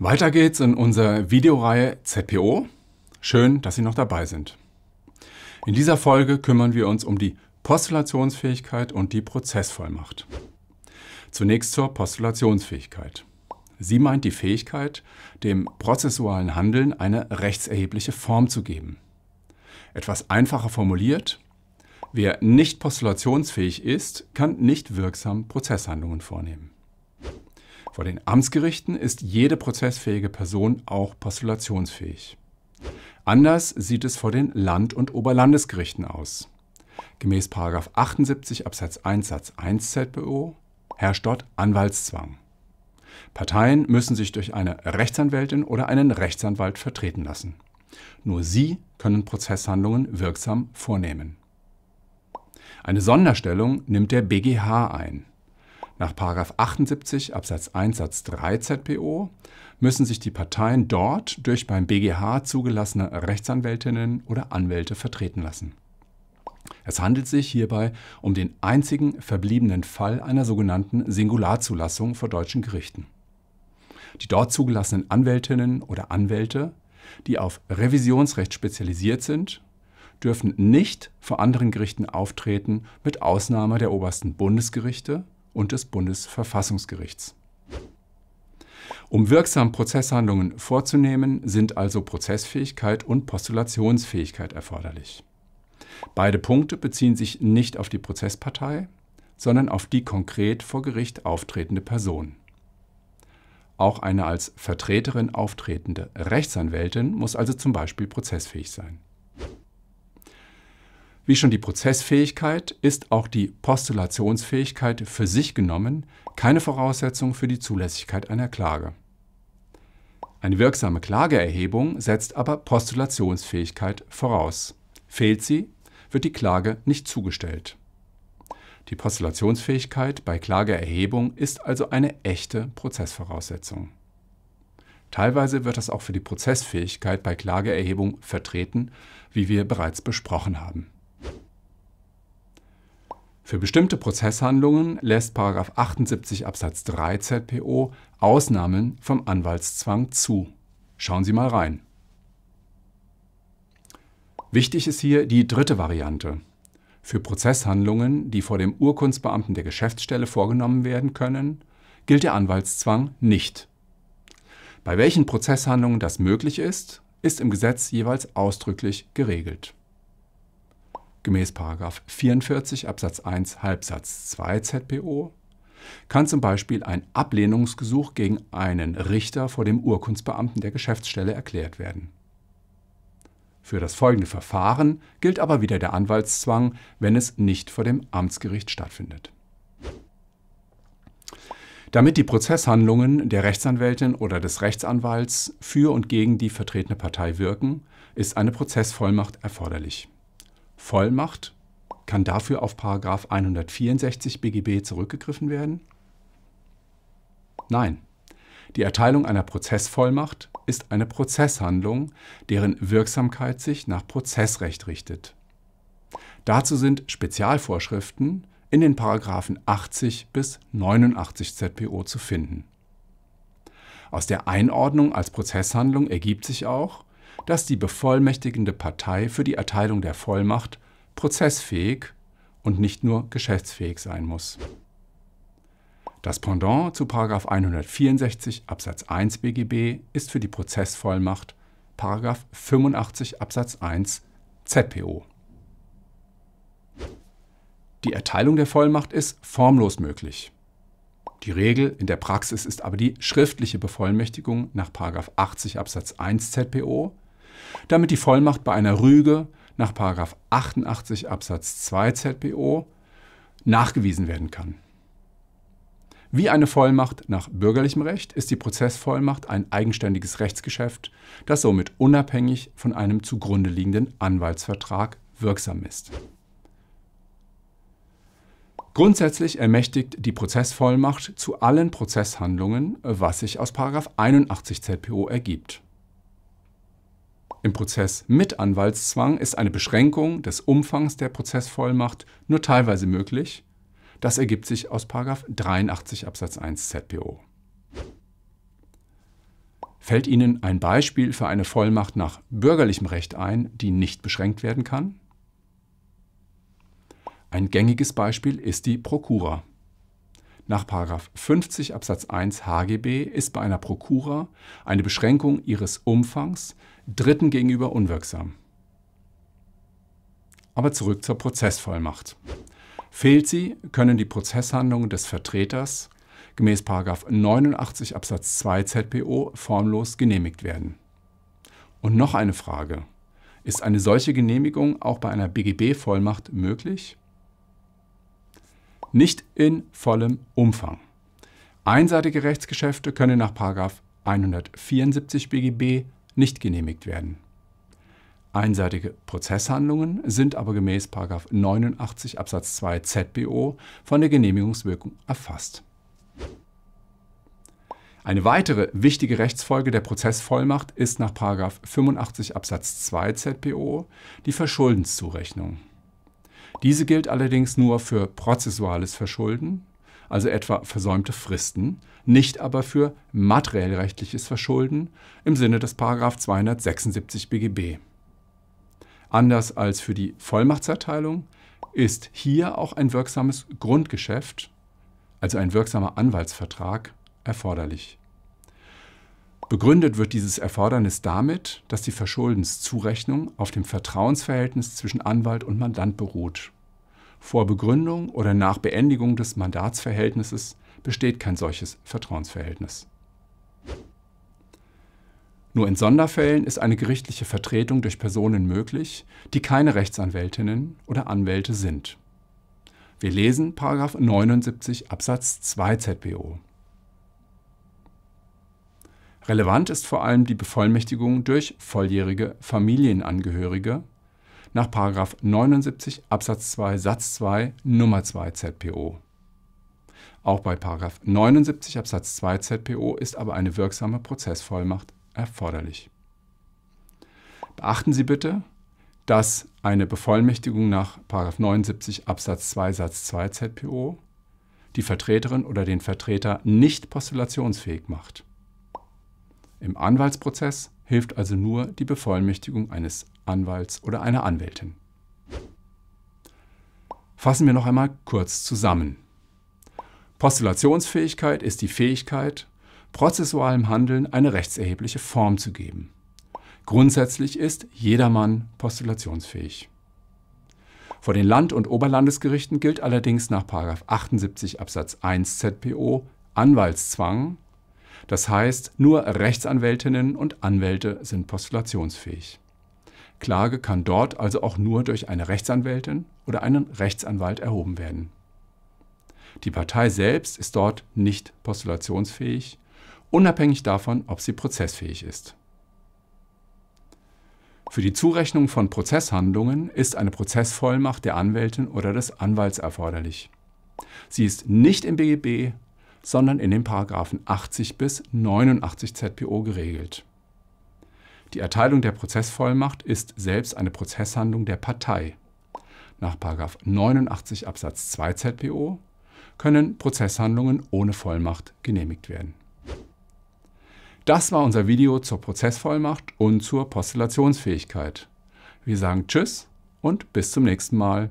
Weiter geht's in unserer Videoreihe ZPO. Schön, dass Sie noch dabei sind. In dieser Folge kümmern wir uns um die Postulationsfähigkeit und die Prozessvollmacht. Zunächst zur Postulationsfähigkeit. Sie meint die Fähigkeit, dem prozessualen Handeln eine rechtserhebliche Form zu geben. Etwas einfacher formuliert, wer nicht postulationsfähig ist, kann nicht wirksam Prozesshandlungen vornehmen. Vor den Amtsgerichten ist jede prozessfähige Person auch postulationsfähig. Anders sieht es vor den Land- und Oberlandesgerichten aus. Gemäß 78 Absatz 1 Satz 1 ZBO herrscht dort Anwaltszwang. Parteien müssen sich durch eine Rechtsanwältin oder einen Rechtsanwalt vertreten lassen. Nur sie können Prozesshandlungen wirksam vornehmen. Eine Sonderstellung nimmt der BGH ein. Nach 78 Absatz 1 Satz 3 ZPO müssen sich die Parteien dort durch beim BGH zugelassene Rechtsanwältinnen oder Anwälte vertreten lassen. Es handelt sich hierbei um den einzigen verbliebenen Fall einer sogenannten Singularzulassung vor deutschen Gerichten. Die dort zugelassenen Anwältinnen oder Anwälte, die auf Revisionsrecht spezialisiert sind, dürfen nicht vor anderen Gerichten auftreten, mit Ausnahme der obersten Bundesgerichte und des Bundesverfassungsgerichts. Um wirksam Prozesshandlungen vorzunehmen, sind also Prozessfähigkeit und Postulationsfähigkeit erforderlich. Beide Punkte beziehen sich nicht auf die Prozesspartei, sondern auf die konkret vor Gericht auftretende Person. Auch eine als Vertreterin auftretende Rechtsanwältin muss also zum Beispiel prozessfähig sein. Wie schon die Prozessfähigkeit ist auch die Postulationsfähigkeit für sich genommen keine Voraussetzung für die Zulässigkeit einer Klage. Eine wirksame Klageerhebung setzt aber Postulationsfähigkeit voraus. Fehlt sie, wird die Klage nicht zugestellt. Die Postulationsfähigkeit bei Klageerhebung ist also eine echte Prozessvoraussetzung. Teilweise wird das auch für die Prozessfähigkeit bei Klageerhebung vertreten, wie wir bereits besprochen haben. Für bestimmte Prozesshandlungen lässt § 78 Absatz 3 ZPO Ausnahmen vom Anwaltszwang zu. Schauen Sie mal rein. Wichtig ist hier die dritte Variante. Für Prozesshandlungen, die vor dem Urkundsbeamten der Geschäftsstelle vorgenommen werden können, gilt der Anwaltszwang nicht. Bei welchen Prozesshandlungen das möglich ist, ist im Gesetz jeweils ausdrücklich geregelt gemäß 44 Absatz 1 Halbsatz 2 ZPO kann zum Beispiel ein Ablehnungsgesuch gegen einen Richter vor dem Urkundsbeamten der Geschäftsstelle erklärt werden. Für das folgende Verfahren gilt aber wieder der Anwaltszwang, wenn es nicht vor dem Amtsgericht stattfindet. Damit die Prozesshandlungen der Rechtsanwältin oder des Rechtsanwalts für und gegen die vertretene Partei wirken, ist eine Prozessvollmacht erforderlich. Vollmacht kann dafür auf 164 BGB zurückgegriffen werden? Nein. Die Erteilung einer Prozessvollmacht ist eine Prozesshandlung, deren Wirksamkeit sich nach Prozessrecht richtet. Dazu sind Spezialvorschriften in den Paragraphen 80 bis 89 ZPO zu finden. Aus der Einordnung als Prozesshandlung ergibt sich auch, dass die bevollmächtigende Partei für die Erteilung der Vollmacht prozessfähig und nicht nur geschäftsfähig sein muss. Das Pendant zu 164 Absatz 1 BGB ist für die Prozessvollmacht 85 Absatz 1 ZPO. Die Erteilung der Vollmacht ist formlos möglich. Die Regel in der Praxis ist aber die schriftliche Bevollmächtigung nach 80 Absatz 1 ZPO damit die Vollmacht bei einer Rüge nach 88 Absatz 2 ZPO nachgewiesen werden kann. Wie eine Vollmacht nach bürgerlichem Recht ist die Prozessvollmacht ein eigenständiges Rechtsgeschäft, das somit unabhängig von einem zugrunde liegenden Anwaltsvertrag wirksam ist. Grundsätzlich ermächtigt die Prozessvollmacht zu allen Prozesshandlungen, was sich aus 81 ZPO ergibt. Im Prozess mit Anwaltszwang ist eine Beschränkung des Umfangs der Prozessvollmacht nur teilweise möglich. Das ergibt sich aus 83 Absatz 1 ZPO. Fällt Ihnen ein Beispiel für eine Vollmacht nach bürgerlichem Recht ein, die nicht beschränkt werden kann? Ein gängiges Beispiel ist die Prokura. Nach 50 Absatz 1 HGB ist bei einer Prokura eine Beschränkung ihres Umfangs Dritten gegenüber unwirksam. Aber zurück zur Prozessvollmacht. Fehlt sie, können die Prozesshandlungen des Vertreters gemäß 89 Absatz 2 ZPO formlos genehmigt werden. Und noch eine Frage. Ist eine solche Genehmigung auch bei einer BGB-Vollmacht möglich? nicht in vollem Umfang. Einseitige Rechtsgeschäfte können nach 174 BGB nicht genehmigt werden. Einseitige Prozesshandlungen sind aber gemäß 89 Absatz 2 ZBO von der Genehmigungswirkung erfasst. Eine weitere wichtige Rechtsfolge der Prozessvollmacht ist nach 85 Absatz 2 ZBO die Verschuldenszurechnung. Diese gilt allerdings nur für prozessuales Verschulden, also etwa versäumte Fristen, nicht aber für materiellrechtliches Verschulden im Sinne des 276 BGB. Anders als für die Vollmachtserteilung ist hier auch ein wirksames Grundgeschäft, also ein wirksamer Anwaltsvertrag, erforderlich. Begründet wird dieses Erfordernis damit, dass die Verschuldenszurechnung auf dem Vertrauensverhältnis zwischen Anwalt und Mandant beruht vor Begründung oder nach Beendigung des Mandatsverhältnisses besteht kein solches Vertrauensverhältnis. Nur in Sonderfällen ist eine gerichtliche Vertretung durch Personen möglich, die keine Rechtsanwältinnen oder Anwälte sind. Wir lesen 79 Absatz 2 ZBO. Relevant ist vor allem die Bevollmächtigung durch volljährige Familienangehörige nach 79 Absatz 2 Satz 2 Nummer 2 ZPO. Auch bei 79 Absatz 2 ZPO ist aber eine wirksame Prozessvollmacht erforderlich. Beachten Sie bitte, dass eine Bevollmächtigung nach 79 Absatz 2 Satz 2 ZPO die Vertreterin oder den Vertreter nicht postulationsfähig macht. Im Anwaltsprozess hilft also nur die Bevollmächtigung eines Anwalts oder einer Anwältin. Fassen wir noch einmal kurz zusammen. Postulationsfähigkeit ist die Fähigkeit, prozessualem Handeln eine rechtserhebliche Form zu geben. Grundsätzlich ist jedermann postulationsfähig. Vor den Land- und Oberlandesgerichten gilt allerdings nach 78 Absatz 1 ZPO Anwaltszwang, das heißt nur Rechtsanwältinnen und Anwälte sind postulationsfähig. Klage kann dort also auch nur durch eine Rechtsanwältin oder einen Rechtsanwalt erhoben werden. Die Partei selbst ist dort nicht postulationsfähig, unabhängig davon, ob sie prozessfähig ist. Für die Zurechnung von Prozesshandlungen ist eine Prozessvollmacht der Anwältin oder des Anwalts erforderlich. Sie ist nicht im BGB, sondern in den Paragraphen 80 bis 89 ZPO geregelt. Die Erteilung der Prozessvollmacht ist selbst eine Prozesshandlung der Partei. Nach 89 Absatz 2 ZPO können Prozesshandlungen ohne Vollmacht genehmigt werden. Das war unser Video zur Prozessvollmacht und zur Postulationsfähigkeit. Wir sagen Tschüss und bis zum nächsten Mal.